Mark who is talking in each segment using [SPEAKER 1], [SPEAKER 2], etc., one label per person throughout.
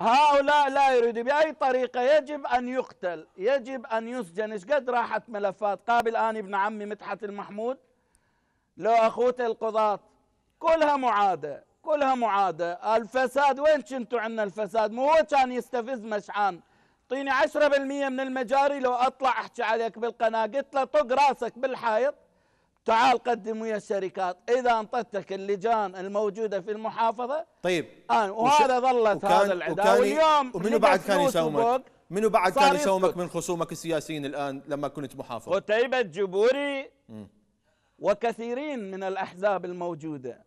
[SPEAKER 1] هؤلاء لا يريد بأي طريقة يجب أن يقتل يجب أن يسجن إيش قد راحت ملفات قابل الآن ابن عمي مدحت المحمود لو أخوت القضاة كلها معادة كلها معادة الفساد وين كنتوا عندنا الفساد مو هو كان يستفز مشعان اعطيني 10% من المجاري لو اطلع احكي عليك بالقناه قلت له طق راسك بالحائط تعال قدم ويا الشركات اذا انطتك اللجان الموجوده في المحافظه طيب آه وهذا ظلت هذا العداء واليوم ومنو بعد كان يساومك؟
[SPEAKER 2] منو بعد كان يساومك من خصومك السياسيين الان
[SPEAKER 1] لما كنت محافظ؟ قتيبة جبوري وكثيرين من الاحزاب الموجوده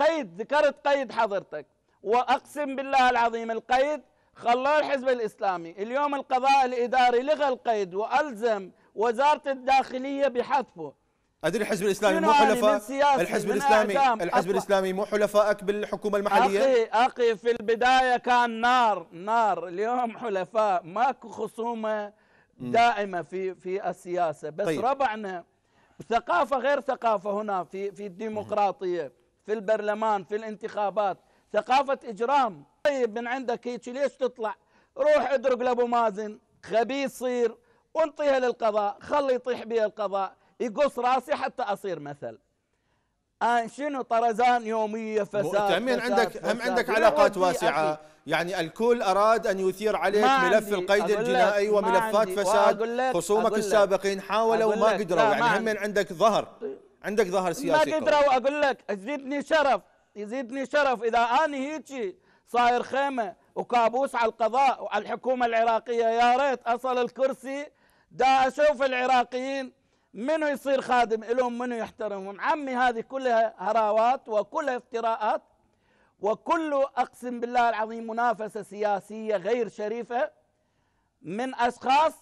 [SPEAKER 1] قيد ذكرت قيد حضرتك واقسم بالله العظيم القيد خلوه الحزب الاسلامي اليوم القضاء الاداري لغى القيد والزم وزاره الداخليه بحذفه
[SPEAKER 2] ادري الحزب الاسلامي مو حلفاء الحزب الاسلامي الحزب الاسلامي مو حلفائك بالحكومه المحليه اخي
[SPEAKER 1] اخي في البدايه كان نار نار اليوم حلفاء ماكو خصومه
[SPEAKER 2] دائمه
[SPEAKER 1] في في السياسه بس طيب. ربعنا ثقافه غير ثقافه هنا في في الديمقراطيه في البرلمان في الانتخابات ثقافه اجرام طيب من عندك هيك ليش تطلع روح ادرق لابو مازن خبيث صير وانطيها للقضاء خلي يطيح بها القضاء يقص راسي حتى أصير مثل الان آه، شنو طرزان يوميه فساد هم عندك فساد هم عندك علاقات واسعه
[SPEAKER 2] يعني الكل اراد ان يثير عليك ملف القيد الجنائي وملفات فساد خصومك السابقين حاولوا وما قدروا يعني هم عندك ظهر عندك ظهر سياسي ما قدروا
[SPEAKER 1] اقول لك يزيدني شرف يزيدني شرف اذا انا هيجي صاير خيمه وكابوس على القضاء وعلى الحكومه العراقيه يا ريت اصل الكرسي دا أشوف العراقيين منو يصير خادم إلهم منو يحترمهم عمي هذه كلها هراوات وكلها افتراءات وكل أقسم بالله العظيم منافسة سياسية غير شريفة من أشخاص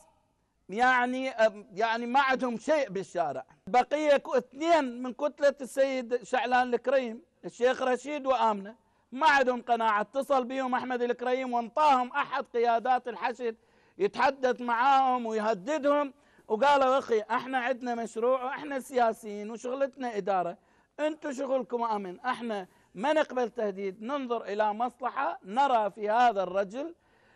[SPEAKER 1] يعني يعني ما عندهم شيء بالشارع بقية اثنين من كتلة السيد شعلان الكريم الشيخ رشيد وآمنة ما عندهم قناعة اتصل بهم أحمد الكريم وانطاهم أحد قيادات الحشد يتحدث معاهم ويهددهم وقالوا اخي احنا عندنا مشروع واحنا سياسيين وشغلتنا اداره انتم شغلكم امن احنا ما نقبل تهديد ننظر الى مصلحه نرى في هذا الرجل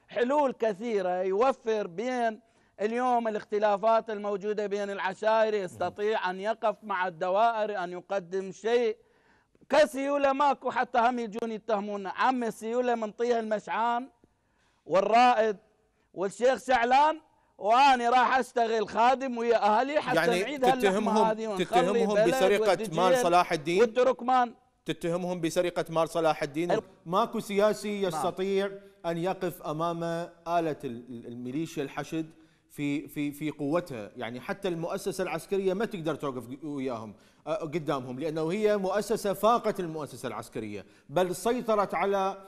[SPEAKER 1] حلول كثيره يوفر بين اليوم الاختلافات الموجوده بين العشائر يستطيع ان يقف مع الدوائر ان يقدم شيء كسيوله ماكو حتى هم يجون يتهمونا عم السيوله منطيها المشعان والرائد والشيخ سعلان واني راح استغل خادم ويا اهلي حتى يعني نعيد تتهمهم تتهمهم بسرقه مال صلاح
[SPEAKER 2] الدين والتركمان تتهمهم بسرقه مال صلاح الدين ماكو سياسي نعم. يستطيع ان يقف امام اله الميليشيا الحشد في في في قوتها يعني حتى المؤسسه العسكريه ما تقدر توقف وياهم قدامهم لانه هي مؤسسه فاقت المؤسسه العسكريه بل سيطرت على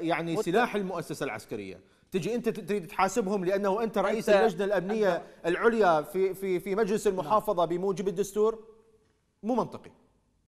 [SPEAKER 2] يعني سلاح المؤسسه العسكريه تجي انت تريد تحاسبهم لانه انت رئيس أنت اللجنه الامنيه العليا في في في مجلس المحافظه نعم. بموجب الدستور مو منطقي